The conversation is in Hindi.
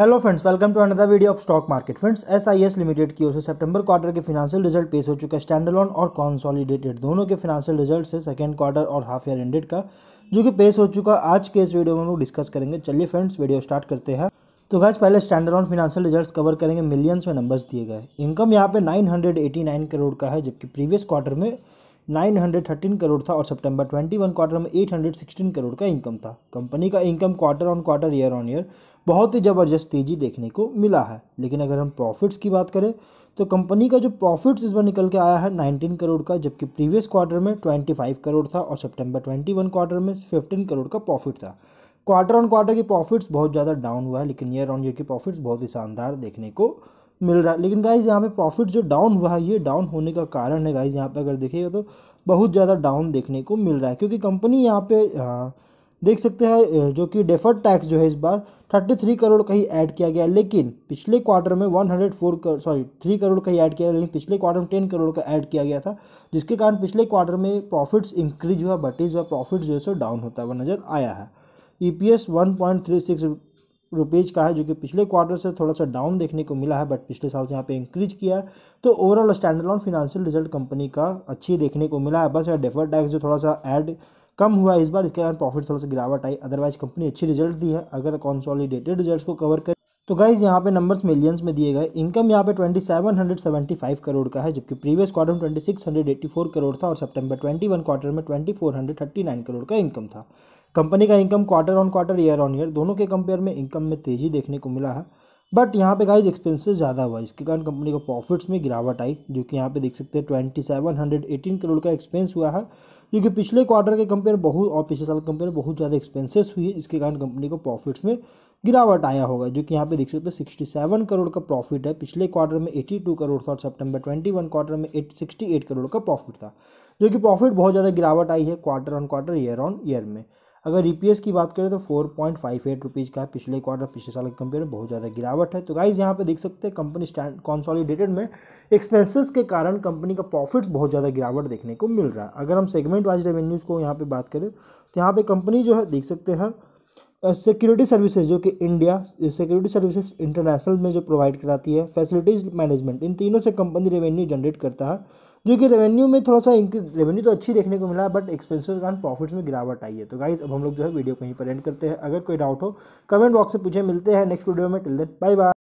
hello friends welcome to another video of stock market friends SIS limited की ओर से सितंबर क्वार्टर के फिनांशियल रिजल्ट पेश हो चुका है स्टैंडलोन और कॉन्सोलिडेटेड दोनों के फिनांशियल रिजल्ट से सेकंड क्वार्टर और हाफ ईयर एंडेड का जो कि पेश हो चुका आज के इस वीडियो में हम लोग डिस्कस करेंगे चलिए फ्रेंड्स वीडियो स्टार्ट करते हैं तो गैस पहले स्टैंडलॉन फिनांशियल रिजल्ट कवर करेंगे मिलियंस में नंबर्स दिए गए इनकम यहाँ पे नाइन करोड़ का है जबकि प्रीवियस क्वार्टर में 913 करोड़ था और सितंबर 21 क्वार्टर में 816 करोड़ का इनकम था कंपनी का income quarter on quarter year on year बहुत ही ज़बरदस्त तेज़ी देखने को मिला है लेकिन अगर हम प्रॉफिट्स की बात करें तो कंपनी का जो प्रॉफिट्स इस बार निकल के आया है 19 करोड़ का जबकि प्रीवियस क्वार्टर में 25 करोड़ था और सेप्टेम्बर ट्वेंटी क्वार्टर में फिफ्टीन करोड़ का प्रॉफिट था क्वार्टर ऑन क्वार्टर की प्रॉफिट्स बहुत ज़्यादा डाउन हुआ है लेकिन ईयर ऑन ईयर की प्रॉफिट्स बहुत ही शानदार देखने को मिल रहा है लेकिन गाइज यहाँ पे प्रॉफिट जो डाउन हुआ है ये डाउन होने का कारण है गाइज यहाँ पे अगर देखिएगा तो बहुत ज़्यादा डाउन देखने को मिल रहा है क्योंकि कंपनी यहाँ पे आ, हाँ, देख सकते हैं जो कि डेफर्ड टैक्स जो है इस बार थर्टी थ्री करोड़ का ही ऐड किया गया लेकिन पिछले क्वार्टर में वन फोर कर सॉरी थ्री करोड़ का ही ऐड किया गया लेकिन पिछले क्वार्टर में टेन करोड़ का ऐड किया गया था जिसके कारण पिछले क्वार्टर में प्रॉफिट्स इंक्रीज हुआ बट इस बार प्रॉफिट जो है सो डाउन होता हुआ नज़र आया है E P S one point three six rupees का है जो कि पिछले क्वार्टर से थोड़ा सा डाउन देखने को मिला है बट पिछले साल से यहाँ पे इंक्रीज किया है तो overall standard financial result company का अच्छी देखने को मिला है बस डेफर टैक्स जो थोड़ा सा ऐड कम हुआ इस बार इसके कारण प्रॉफिट थोड़ा सा गिरावट आई अदरवाइज कंपनी अच्छी रिजल्ट दी है अगर कॉन्सॉलीडेटेड रिजल्ट को कवर करें तो गाइज यहाँ पे नंबर्स मिलियंस में दिए गए इनकम यहाँ पे 2775 करोड़ का है जबकि प्रीवियस क्वार्टर में 2684 करोड़ था और सितंबर 21 क्वार्टर में 2439 करोड़ का इनकम था कंपनी का income quarter on quarter year on year दोनों के कंपेयर में इनकम में तेज़ी देखने को मिला है बट यहाँ पे गाइज एक्सपेंसेस ज़्यादा हुआ इसके कारण कंपनी को प्रॉफिट्स में गिरावट आई जो कि यहाँ पे देख सकते हैं twenty seven hundred eighteen crore का एक्सपेंस हुआ है जो कि पिछले क्वार्टर के कंपेयर बहुत और पिछले साल कंपेयर बहुत ज़्यादा एक्सपेंसेस हुई है इसके कारण कंपनी को प्रॉफिट्स में गिरावट आया होगा जो कि यहाँ पे देख सकते हो सिक्सटी सेवन करोड़ का प्रॉफिट है पिछले क्वार्टर में एटी टू करोड़ था और सितंबर ट्वेंटी वन क्वार्टर में एट सिक्सटी एट करोड़ का प्रॉफिट था जो कि प्रॉफिट बहुत ज़्यादा गिरावट आई है quarter on quarter year on year में अगर ई की बात करें तो four point five eight rupees का है पिछले क्वार्टर पिछले साल के कंपेयर में बहुत ज़्यादा गिरावट है तो गाइज यहाँ पे देख सकते हैं कंपनी स्टैंड कॉन्सॉलीडेटेड में एक्सपेंसेस के कारण कंपनी का प्रॉफिट्स बहुत ज़्यादा गिरावट देखने को मिल रहा है अगर हम सेगमेंट वाइज रेवेन्यूज़ को यहाँ पर बात करें तो यहाँ पर कंपनी जो है देख सकते हैं सिक्योरिटी सर्विसेज जो कि इंडिया सिक्योरिटी सर्विसेज इंटरनेशनल में जो प्रोवाइड कराती है फैसिलिटीज मैनेजमेंट इन तीनों से कंपनी रेवेन्यू जनरेट करता है जो कि रेवेन्यू में थोड़ा सा रेवेन्यू तो अच्छी देखने को मिला बट एक्सपेंसिव कारण प्रॉफिट्स में गिरावट आई है तो गाइज अब हम लोग जो है वीडियो कहीं पर एंड करते हैं अगर कोई डाउट हो कमेंट बॉक्स से पूछे मिलते हैं नेक्स्ट वीडियो में टिल देन बाय बाय